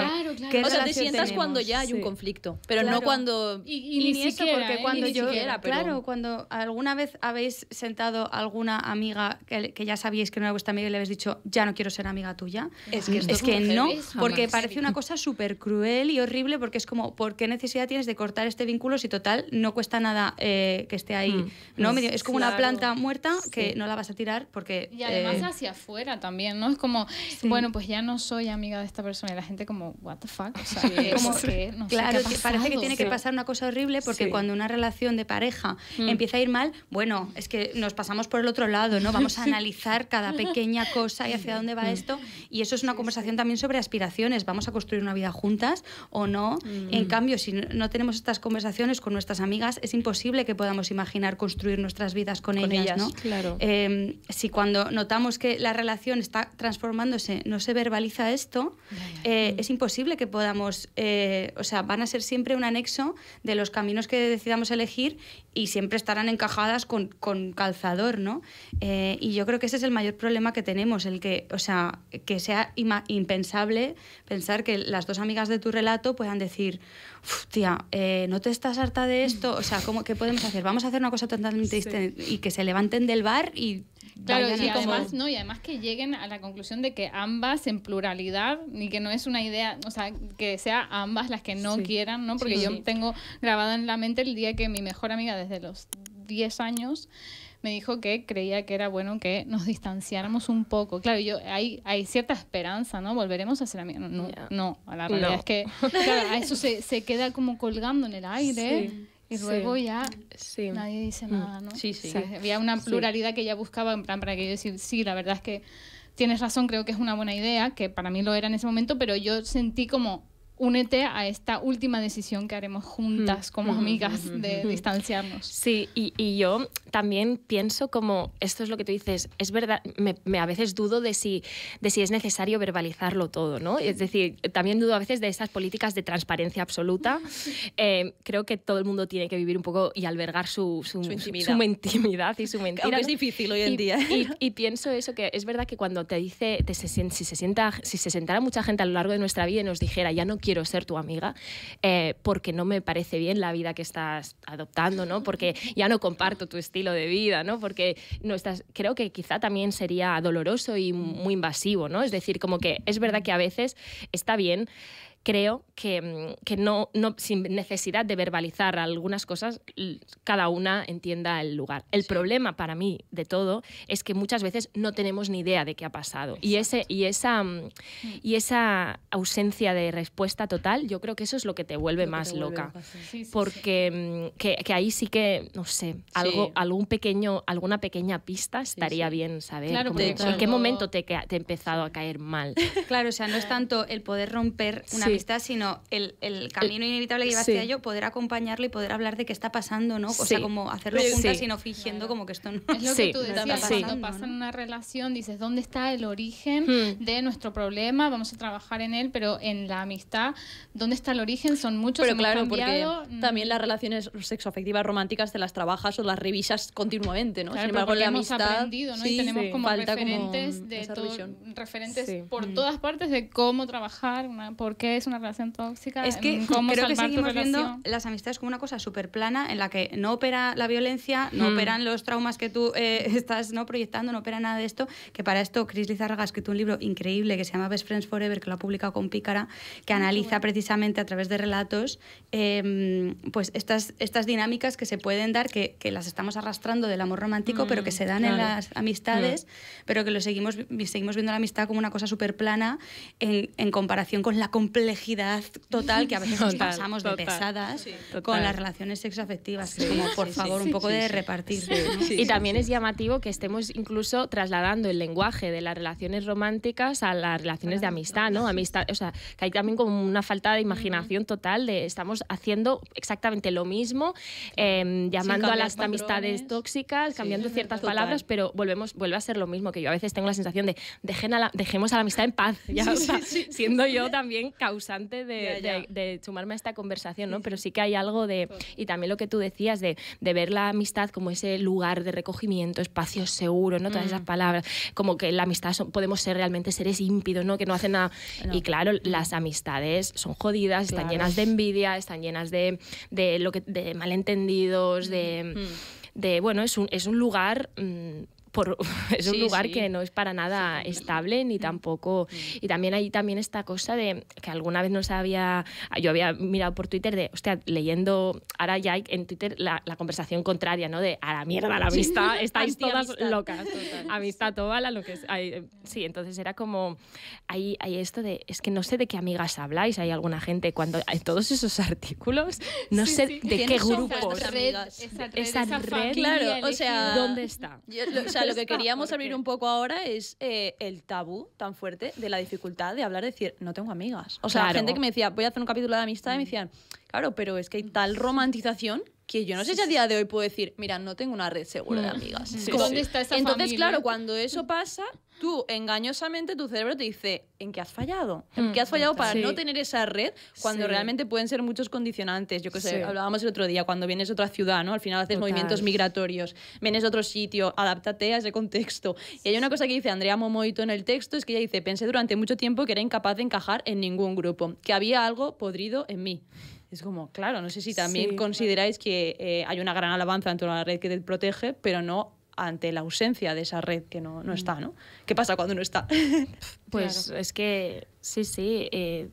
o sea, te sientas cuando ya hay un conflicto, pero no cuando. ni, siquiera, porque ¿eh? cuando yo. Siquiera, Claro, cuando alguna vez habéis sentado alguna amiga que, que, ya sabíais que no era vuestra amiga y le habéis dicho, ya no quiero ser amiga tuya. Es que, es, que no, porque parece una cosa súper cruel y horrible, porque es como, ¿por qué necesidad tienes de cortar este vínculo si total no cuesta nada eh, que esté ahí? Hmm. ¿no? Es, como una planta muerta que no la vas a tirar porque. Y además hacia afuera también, ¿no? Es como, bueno, pues ya no soy amiga de esta persona y la gente como, what the fuck, o sea, claro, parece que tiene que pasar una cosa horrible porque cuando una relación de pareja mm. empieza a ir mal, bueno, es que nos pasamos por el otro lado, ¿no? Vamos a analizar cada pequeña cosa y hacia dónde va mm. esto y eso es una conversación también sobre aspiraciones, vamos a construir una vida juntas o no. Mm. En cambio, si no tenemos estas conversaciones con nuestras amigas, es imposible que podamos imaginar construir nuestras vidas con, ellas, ¿no? Claro. Em, si cuando notamos que la relación está transformándose, no se verbaliza eso, esto, eh, mm. es imposible que podamos, eh, o sea, van a ser siempre un anexo de los caminos que decidamos elegir y siempre estarán encajadas con, con calzador, ¿no? Eh, y yo creo que ese es el mayor problema que tenemos, el que, o sea, que sea impensable pensar que las dos amigas de tu relato puedan decir, tía, eh, ¿no te estás harta de esto? O sea, ¿cómo, ¿qué podemos hacer? Vamos a hacer una cosa totalmente distinta y que se levanten del bar y... Claro, y además, no, y además que lleguen a la conclusión de que ambas en pluralidad, ni que no es una idea, o sea, que sea ambas las que no quieran, ¿no? Porque yo tengo grabado en la mente el día que mi mejor amiga desde los 10 años me dijo que creía que era bueno que nos distanciáramos un poco. Claro, yo hay, hay cierta esperanza, ¿no? Volveremos a ser amigos. No, no la realidad es que claro, eso se, se, queda como colgando en el aire. Y luego ya nadie dice mm. nada, ¿no? Sí, sí. había una pluralidad que ella buscaba en plan para que yo decir, sí, la verdad es que tienes razón, creo que es una buena idea, que para mí lo era en ese momento, pero yo sentí como únete a esta última decisión que haremos juntas mm. como amigas de distanciarnos. Sí, y, yo también pienso como, esto es lo que tú dices, es verdad, me, a veces dudo de si, de si es necesario verbalizarlo todo, ¿no? Es decir, también dudo a veces de esas políticas de transparencia absoluta. Eh, creo que todo el mundo tiene que vivir un poco y albergar su, su, intimidad. y su mentira. es difícil hoy en día. Y, pienso eso, que es verdad que cuando te dice, si, se si se sentara mucha gente a lo largo de nuestra vida y nos dijera, ya no quiero quiero ser tu amiga eh, porque no me parece bien la vida que estás adoptando, ¿no? Porque ya no comparto tu estilo de vida, ¿no? Porque no estás, creo que quizá también sería doloroso y muy invasivo, ¿no? Es decir, como que es verdad que a veces está bien creo que, mm, que no, no, sin necesidad de verbalizar algunas cosas, cada una entienda el lugar. El problema para mí de todo es que muchas veces no tenemos ni idea de qué ha pasado. Y, ese, y, esa, mm, mm. y esa ausencia de respuesta total, yo creo que eso es lo que te vuelve más loca. porque que, ahí sí que, no sé, algo, algún pequeño, alguna pequeña pista estaría bien saber. en qué momento te, te ha empezado a caer mal. Claro, o sea, no es tanto el poder romper una amistad, sino el, camino inevitable que iba a hacia ello, poder acompañarlo y poder hablar de qué está pasando, ¿no? O sea, como hacerlo juntas y no fingiendo como que esto no es lo que tú decías, cuando pasa una relación, dices, ¿dónde está el origen hmm. de nuestro problema? Vamos a trabajar en él, pero en la amistad, ¿dónde está el origen? Son muchos, pero claro, porque también mm. las relaciones sexoafectivas románticas te las trabajas o las revisas continuamente, ¿no? Sin embargo, la amistad... Hemos aprendido, y tenemos como referentes, de referentes por mm. todas partes de cómo trabajar, por qué es una relación tóxica. Es que creo que seguimos viendo las amistades como una cosa súper plana en la que no opera la violencia, no hmm. operan los traumas que tú eh, estás no proyectando, no opera nada de esto. Que para esto Cris Lizarraga ha escrito un libro increíble que se llama Best Friends Forever, que lo ha publicado con Pícara, que ah, analiza precisamente a través de relatos em, pues estas, estas dinámicas que se pueden dar, que, que las estamos arrastrando del amor romántico, pero que mm, se dan en las amistades, pero que lo seguimos, seguimos viendo la amistad como una cosa súper plana en, en comparación con la complejidad total que a veces nos pasamos de pesadas con las relaciones sexoafectivas, como, por favor, un poco de repartir. y también es llamativo que estemos incluso trasladando el lenguaje de las relaciones románticas a las relaciones de amistad, ¿no? Amistad, o sea, que hay también como una falta de imaginación total de estamos haciendo exactamente lo mismo, em, llamando a las amistades tóxicas, cambiando ciertas palabras, pero volvemos, vuelve a ser lo mismo, que yo a veces tengo la sensación de, dejemos a la amistad en paz, siendo yo también de, sumarme a esta conversación, ¿no? Pero sí que hay algo de, pues. y también lo que tú decías, de, ver la amistad como ese lugar de recogimiento, espacio seguro, ¿no? Todas esas mm. palabras, como que la amistad podemos ser realmente seres ímpidos, ¿no? Que no hacen nada. Y claro, mm. las amistades son jodidas, están llenas de envidia, están llenas de, lo que, de malentendidos, de... Mm. bueno, es un, lugar es un lugar que no es para nada estable ni mm. tampoco mm. y también ahí también esta cosa de que alguna vez nos había yo había mirado por Twitter de hostia leyendo ahora ya en Twitter la, conversación contraria no de a la mierda la amistad estáis todas locas Total. amistad toda lo que es, sí entonces era como hay, hay esto de es que no sé de qué amigas habláis hay alguna gente cuando hay todos esos artículos no sé de qué grupos esa red, claro o sea dónde está lo que queríamos abrir un poco ahora es eh, el tabú tan fuerte de la dificultad de hablar, decir, no tengo amigas. O sea, la gente que me decía, voy a hacer un capítulo de amistad y me decían, Claro, pero es que hay mm. tal romantización que yo no sé si a día de hoy puedo decir, mira, no tengo una red segura de mm. amigas. ¿Dónde está esa Entonces, claro, cuando eso pasa, tú engañosamente tu cerebro te dice, ¿en qué has fallado? ¿En mm. qué has fallado para no tener esa red? Cuando realmente pueden ser muchos condicionantes. Yo que sé, hablábamos el otro día, cuando vienes a otra ciudad, ¿no? Al final haces movimientos migratorios, vienes a otro sitio, adáptate a ese contexto. Y hay una cosa que dice Andrea Momoito en el texto, es que ella dice, pensé durante mucho tiempo que era incapaz de encajar en ningún grupo, que había algo podrido en mí. Es como, claro, no sé si también consideráis que eh, hay una gran alabanza ante una la red que te protege, pero no ante la ausencia de esa red que no, está, mm. ¿no? ¿Qué pasa cuando no está? pues es que sí, sí. Eh,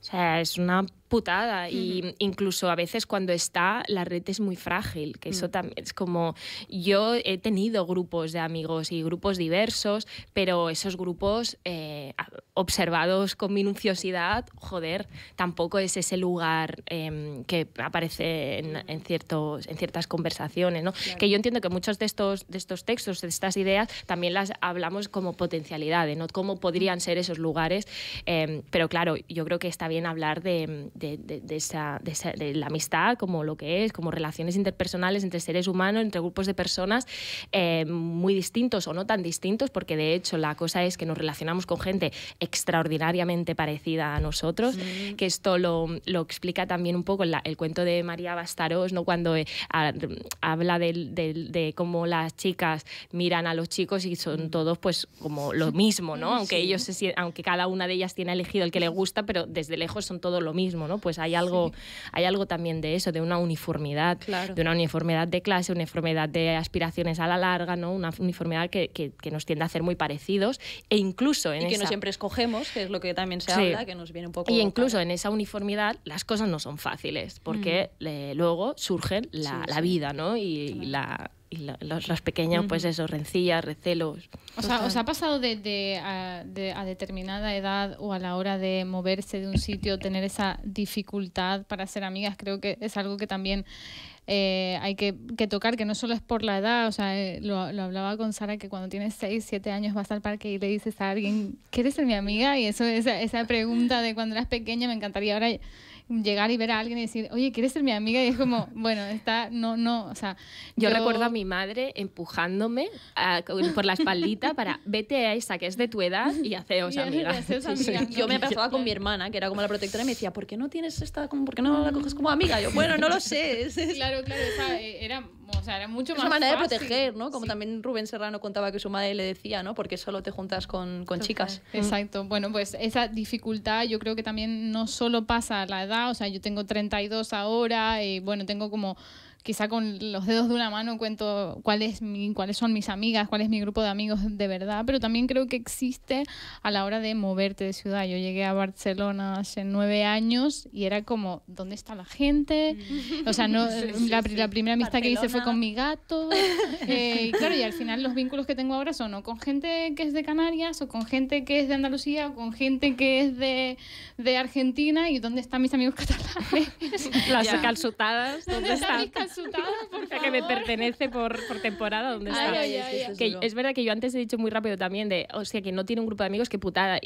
o sea, es una putada. e incluso a veces cuando está, la red es muy frágil, que eso mm. también es como yo he tenido grupos de amigos y grupos diversos, pero esos grupos eh, observados con minuciosidad, joder, tampoco es ese lugar em, que aparece en, ciertos, en ciertas conversaciones. ¿no? Que yo entiendo que muchos de estos, de estos textos, de estas ideas, también las hablamos como potencialidades, ¿no? cómo podrían ser esos lugares. Em, pero claro, yo creo que está bien hablar de de, la amistad como lo que es, como relaciones interpersonales entre seres humanos, entre grupos de personas eh, muy distintos o no tan distintos, porque de hecho la cosa es que nos relacionamos con gente extraordinariamente parecida a nosotros, que esto lo, explica también un poco el cuento de María Bastaros, ¿no? cuando eh, habla de, cómo las chicas miran a los chicos y son mm. todos pues como lo mismo, ¿no? aunque, ellos aunque cada una de ellas tiene elegido el que le gusta, pero desde lejos son todos lo mismo. Pues hay algo, hay algo también de eso, de una uniformidad, de una uniformidad de clase, una uniformidad de aspiraciones a la larga, ¿no? Una uniformidad que, nos tiende a hacer muy parecidos e incluso en y que no siempre escogemos, que es lo que también se habla, que nos viene un poco... Y incluso en esa uniformidad las cosas no son fáciles, porque mm. luego surge la, vida, ¿no? y la y la, los, pequeños, pues eso, rencillas, recelos. O sea, ¿os ha pasado de, a, determinada edad o a la hora de moverse de un sitio, tener esa dificultad para ser amigas? Creo que es algo que también eh, hay que, tocar, que no solo es por la edad, o sea, eh, lo, hablaba con Sara, que cuando tienes 6, 7 años vas al parque y le dices a alguien, ¿quieres ser mi amiga? Y eso esa, esa pregunta de cuando eras pequeña me encantaría ahora llegar y ver a alguien y decir, oye, ¿quieres ser mi amiga? Y es como, bueno, está, no, no, o sea... Yo, recuerdo a mi madre empujándome ah, por la espaldita para, vete a esa que es de tu edad y haceos amiga. amiga. Yo me pasaba con mi hermana, que era como la protectora, y me decía, ¿por qué no tienes esta, como, por qué no la coges como amiga? Y yo, bueno, no lo sé. claro, claro, e, era era mucho más. una manera de proteger, ¿no? Como también Rubén Serrano contaba que su madre le decía, ¿no? Porque solo te juntas con, chicas. Mm. Exacto. Bueno, pues esa dificultad yo creo que también no solo pasa a la edad, o sea, yo tengo 32 ahora y eh, bueno, tengo como quizá con los dedos de una mano cuento cuál es cuáles son mis amigas, cuál es mi grupo de amigos de verdad, pero también creo que existe a la hora de moverte de ciudad. Yo llegué a Barcelona hace nueve años y era como, ¿dónde está la gente? Mm. O sea, no, la, primera amistad que hice fue con mi gato. Eh, y claro, y al final los vínculos que tengo ahora son o con gente que es de Canarias, o con gente que es de Andalucía, o con gente que es de, de Argentina, y ¿dónde están mis amigos catalanes? Las calzotadas, ¿dónde están? que me pertenece por, temporada, donde está? que es verdad que yo antes he dicho muy rápido también de, o sea, que no tiene un grupo de amigos que putada.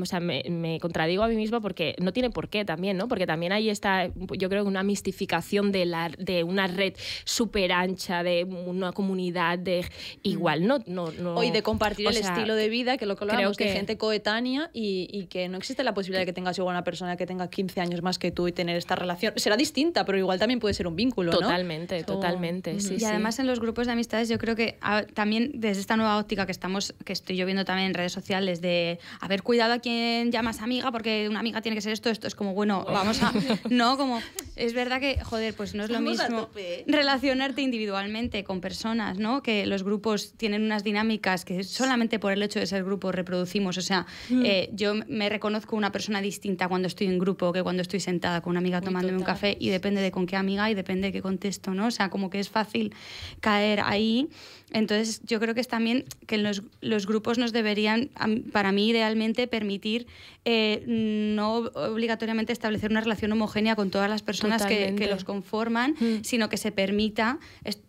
o sea, me, contradigo a mí misma porque no tiene por qué también, ¿no? Porque también ahí está, yo creo, una mistificación de, la, de una red súper ancha, de una comunidad de mm. igual, ¿no? no, no de compartir el estilo de vida, que lo que hablamos, que... gente coetánea y, y, que no existe la posibilidad de que tengas igual una persona que tenga 15 años más que tú y tener esta relación. Será distinta, pero igual también puede ser un vínculo, ¿no? Totalmente, totalmente. Sí, y además en los grupos de amistades yo creo que también desde esta nueva óptica que estamos, que estoy yo viendo también en redes sociales de haber cuidado a quien llamas amiga, porque una amiga tiene que ser esto, esto es como, bueno, oh. vamos a. No, como es verdad que, joder, pues no es lo mismo ¿eh? relacionarte individualmente con personas, ¿no? Que los grupos tienen unas dinámicas que solamente por el hecho de ser grupo reproducimos. O sea, mm. eh, yo me reconozco una persona distinta cuando estoy en grupo que cuando estoy sentada con una amiga tomándome un café y depende de con qué amiga y depende de qué esto, ¿no? O sea, como que es fácil caer ahí. Entonces, yo creo que es también que los, grupos nos deberían, para mí idealmente, permitir eh, no obligatoriamente establecer una relación homogénea con todas las personas que, los conforman, mm. sino que se permita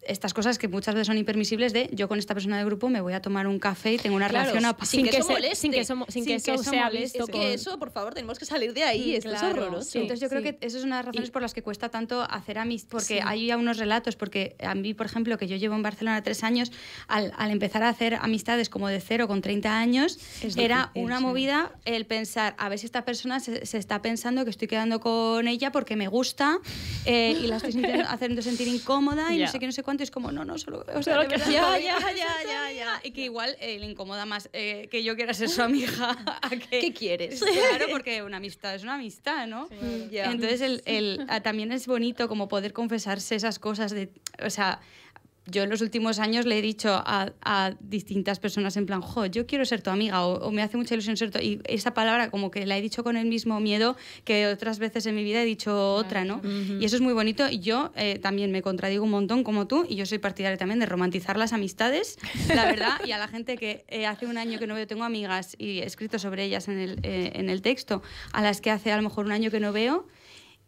estas cosas que muchas veces son impermisibles de yo con esta persona de grupo me voy a tomar un café y tengo una relación Sin, que, eso moleste. Sin que, sea que eso, por favor, tenemos que salir de ahí. es horroroso. Entonces yo creo que eso es una de las razones por las que cuesta tanto hacer amistad, porque hay ya unos relatos, porque a mí, por ejemplo, que yo llevo en Barcelona tres años, al, al empezar a hacer amistades como de cero con 30 años, era una movida el pensar, a ver si esta persona se, está pensando que estoy quedando con ella porque me gusta eh, y la estoy haciendo sentir incómoda y no sé qué, no sé cuánto, y es como, no, no, solo... que ya, ya, ya, ya, Y que igual eh, le incomoda más eh, que yo quiera ser su amiga. A que, ¿Qué quieres? Claro, porque una amistad es una amistad, ¿no? Entonces el, el, ah, también es bonito como poder confesarse esas cosas de, o sea, yo en los últimos años le he dicho a, distintas personas en plan, jo, yo quiero ser tu amiga o, me hace mucha ilusión ser tu... Y esa palabra como que la he dicho con el mismo miedo que otras veces en mi vida he dicho otra, ¿no? Y eso es muy bonito. Y yo eh, también me contradigo un montón como tú y yo soy partidaria también de romantizar las amistades, la verdad, y a la gente que eh, hace un año que no veo, tengo amigas y he escrito sobre ellas en el, eh, en el texto, a las que hace a lo mejor un año que no veo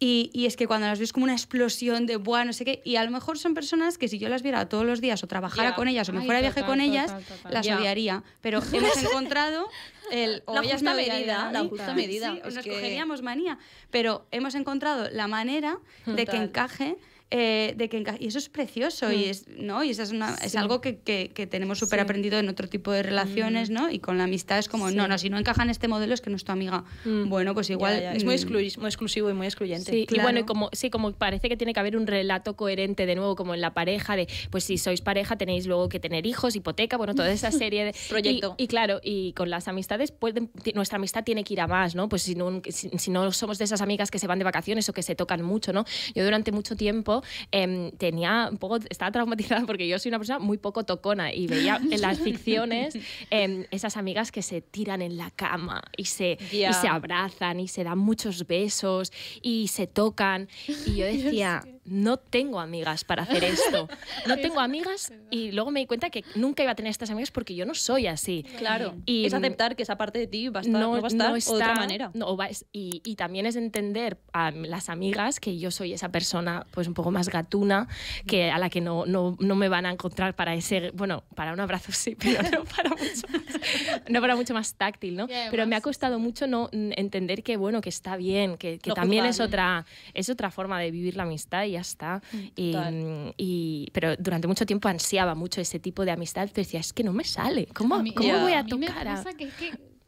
y, es que cuando las ves como una explosión de bueno no sé qué, y a lo mejor son personas que si yo las viera todos los días o trabajara con ellas o me fuera viaje con ellas, las odiaría. Pero hemos encontrado el, la, justa medida, la justa medida. nos cogeríamos manía, pero hemos encontrado la manera de que encaje eh, de que y eso es precioso y mm. es no y esa es, una, es algo que, que, que tenemos súper aprendido en otro tipo de relaciones mm. no y con la amistad es como no no si no encajan este modelo es que no es tu amiga mm. bueno pues igual es muy, exclu muy, exclusivo y muy excluyente y bueno y como sí como parece que tiene que haber un relato coherente de nuevo como en la pareja de pues si sois pareja tenéis luego que tener hijos hipoteca bueno toda esa serie de proyectos. y, claro y con las amistades pueden, nuestra amistad tiene que ir a más no pues si no, si no somos de esas amigas que se van de vacaciones o que se tocan mucho no yo durante mucho tiempo Em, tenía un poco, estaba traumatizada porque yo soy una persona muy poco tocona y veía en las ficciones em, esas amigas que se tiran en la cama y se, y se abrazan y se dan muchos besos y se tocan. Y yo decía no tengo amigas para hacer esto. No tengo amigas y luego me di cuenta que nunca iba a tener estas amigas porque yo no soy así. Claro. Y es aceptar que esa parte de ti va a estar, no, va a estar de otra manera. No, y, también es entender a las amigas que yo soy esa persona pues un poco más gatuna, que a la que no, me van a encontrar para ese, bueno, para un abrazo sí, pero no para mucho más, no para mucho más táctil, ¿no? pero me ha costado mucho no entender que bueno, que está bien, que, también es otra, es otra forma de vivir la amistad ya está. Mm, y, pero durante mucho tiempo ansiaba mucho ese tipo de amistad, pero decía, es que no me sale, ¿cómo, voy a, tocar?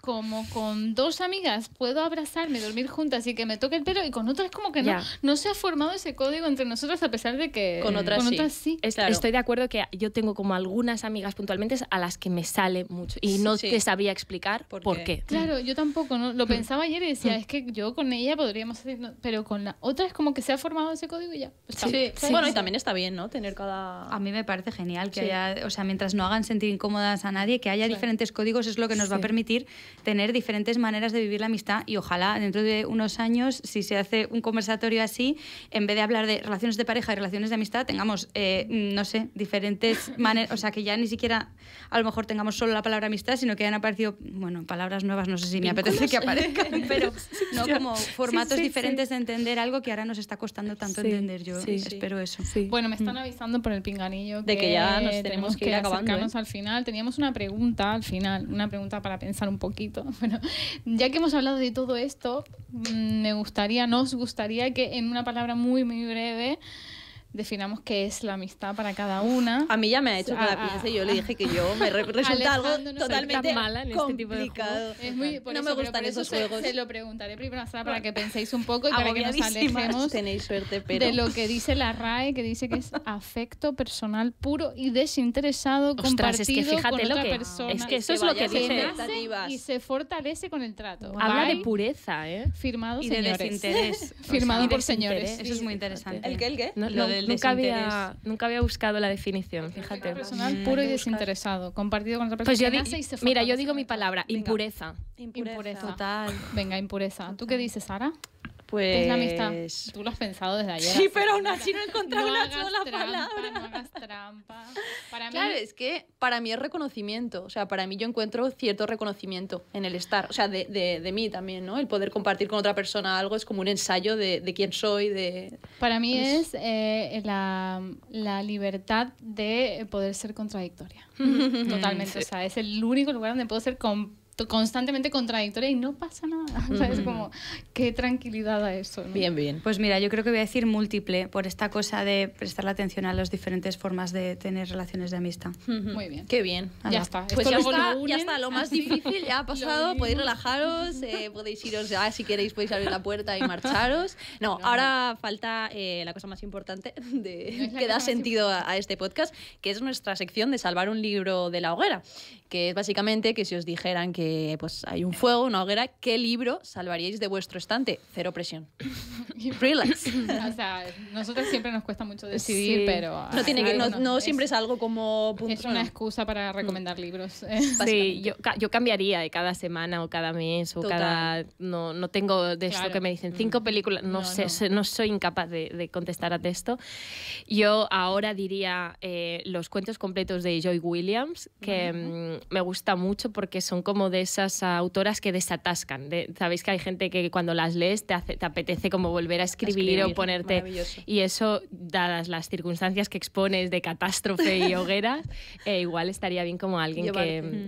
como con dos amigas puedo abrazarme, dormir juntas y que me toque el pelo, y con otras como que no, no se ha formado ese código entre nosotras a pesar de que con otras, sí. Estoy de acuerdo que yo tengo como algunas amigas puntualmente a las que me sale mucho y no te sabía explicar por, qué? Claro, yo tampoco, ¿no? lo mm. pensaba ayer y decía, mm. es que yo con ella podríamos hacer, pero con la otra es como que se ha formado ese código y ya. Pues sí. bueno, y también está bien, ¿no? Tener cada... A mí me parece genial que haya, o sea, mientras no hagan sentir incómodas a nadie, que haya diferentes códigos es lo que nos va a permitir tener diferentes maneras de vivir la amistad y ojalá dentro de unos años, si se hace un conversatorio así, en vez de hablar de relaciones de pareja y relaciones de amistad, tengamos, eh, no sé, diferentes maneras, o sea, que ya ni siquiera a lo mejor tengamos solo la palabra amistad, sino que hayan aparecido, bueno, palabras nuevas, no sé si me apetece que aparezcan, pero no como formatos diferentes de entender algo que ahora nos está costando tanto entender. Yo espero eso. Bueno, me mm. están avisando por el pinganillo de que ya nos tenemos que, ir acabando, ¿eh? al final. Teníamos una pregunta al final, una pregunta para pensar un poquito bueno, ya que hemos hablado de todo esto, mm, me gustaría, nos gustaría que en una palabra muy, muy breve definamos qué es la amistad para cada una. A mí ya me ha hecho que la piense, yo le dije que yo me resulta algo totalmente mala en este tipo de juegos. Es muy, por no me gustan esos juegos. Se, lo preguntaré primero para que penséis un poco y para que nos alejemos tenéis suerte, pero... de lo que dice la RAE, que dice que es afecto personal puro y desinteresado compartido fíjate con lo persona. Es que eso es lo que dice. Y se fortalece con el trato. Habla de pureza, ¿eh? Firmado y señores. de desinterés. Firmado por señores. Eso es muy interesante. ¿El qué? ¿El qué? lo del nunca Había, nunca había buscado la definición, fíjate. Personal mm. puro y desinteresado, compartido con otra pues persona. mira, yo digo mi palabra, impureza. impureza. Impureza. Total. Venga, impureza. ¿Tú qué dices, Sara? Pues... Es Tú lo has pensado desde ayer. Sí, pero aún así no he encontrado no una sola palabra. No hagas trampa. Para claro, es que para mí es reconocimiento. O sea, para mí yo encuentro cierto reconocimiento en el estar. O sea, de, mí también, ¿no? El poder compartir con otra persona algo es como un ensayo de, quién soy, de... Para mí pues es eh, la, libertad de poder ser contradictoria. Totalmente. O sea, es el único lugar donde puedo ser constantemente contradictoria y no pasa nada. ¿Sabes? Como, qué tranquilidad a eso. ¿no? Bien, bien. Pues mira, yo creo que voy a decir múltiple por esta cosa de prestarle atención a las diferentes formas de tener relaciones de amistad. Muy bien. Qué bien. Ya está. Pues ya está, lo ya está, lo más difícil ya ha pasado. podéis relajaros, eh, podéis iros ah, si queréis podéis abrir la puerta y marcharos. No, ahora falta eh, la cosa más importante de, que da sentido a este podcast, que es nuestra sección de salvar un libro de la hoguera, que es básicamente que si os dijeran que eh, pues hay un fuego, una hoguera, ¿qué libro salvaríais de vuestro estante? Cero presión. Relax. o sea, nosotros siempre nos cuesta mucho decidir, pero... No, tiene que, no, siempre es algo como... es una excusa para mm. recomendar libros. Eh, sí, yo, yo, cambiaría de eh, cada semana o cada mes o cada... No, no tengo de esto que me dicen cinco mm. películas, no, sé, no. soy incapaz de, contestar a esto Yo ahora diría los cuentos completos de Joy Williams, que mm, me gusta mucho porque son como de de esas autoras que desatascan. Sabéis que hay gente que cuando las lees te, apetece como volver a escribir, o ponerte... Y eso, dadas las circunstancias que expones de catástrofe y hogueras, eh, igual estaría bien como alguien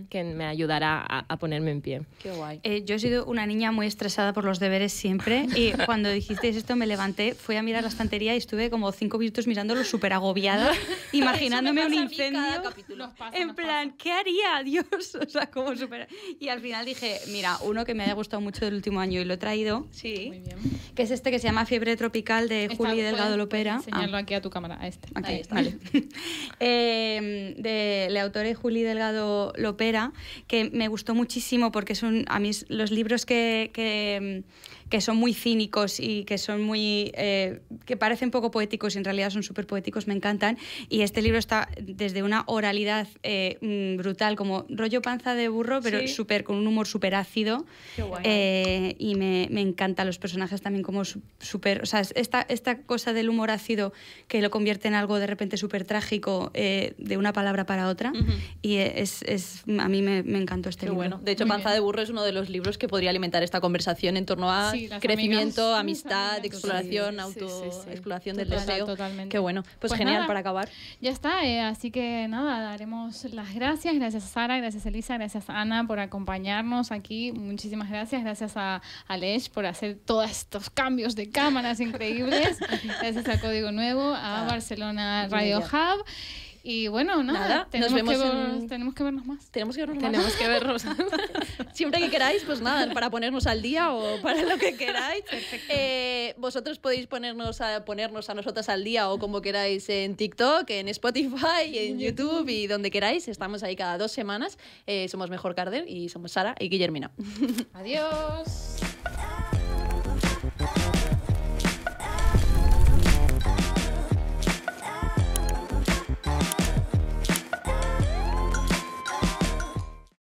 que, me ayudara a, ponerme en pie. Qué guay. Eh, yo he sido una niña muy estresada por los deberes siempre y cuando dijisteis esto me levanté, fui a mirar la estantería y estuve como cinco minutos mirándolo súper agobiada, imaginándome un incendio. en plan, ¿qué haría? Dios, o sea, como súper... Y al final dije, mira, uno que me haya gustado mucho del último año y lo he traído. Sí. Que es este que se llama Fiebre Tropical de Juli Delgado Lopera. Enseñarlo ah. aquí a tu cámara, a este. Aquí, está. vale. Em, de la autora Juli Delgado Lopera, que me gustó muchísimo porque son a mí los libros que, que son muy cínicos y que son muy eh, que parecen poco poéticos y en realidad son súper poéticos me encantan y este libro está desde una oralidad eh, mm, brutal como rollo panza de burro pero súper con un humor súper ácido. Eh, y me, me encantan los personajes también como súper, o sea, esta, esta cosa del humor ácido que lo convierte en algo de repente súper trágico eh, de una palabra para otra. Y es, es, a mí me, me encantó este Qué libro. Bueno. De hecho, Panza de Burro es uno de los libros que podría alimentar esta conversación en torno a crecimiento, amistad, exploración, autoexploración del deseo. Totalmente. Qué bueno. Pues, pues genial para acabar. Ya está, eh, así que nada, daremos las gracias. Gracias a Sara, gracias a Elisa, gracias a Ana por acompañarnos acompañarnos aquí. Muchísimas gracias. Gracias a Alej por hacer todos estos cambios de cámaras increíbles. Gracias a Código Nuevo, a ah, Barcelona Radio Hub. Y bueno, nada, tenemos, nos vemos que ver, en... tenemos que vernos más. Tenemos que vernos más. Siempre que queráis, pues nada, para ponernos al día o para lo que queráis. Eh, vosotros podéis ponernos a, ponernos a nosotras al día o como queráis en TikTok, en Spotify, en YouTube y donde queráis. Estamos ahí cada dos semanas. Eh, somos Mejor Carden y somos Sara y Guillermina. Adiós.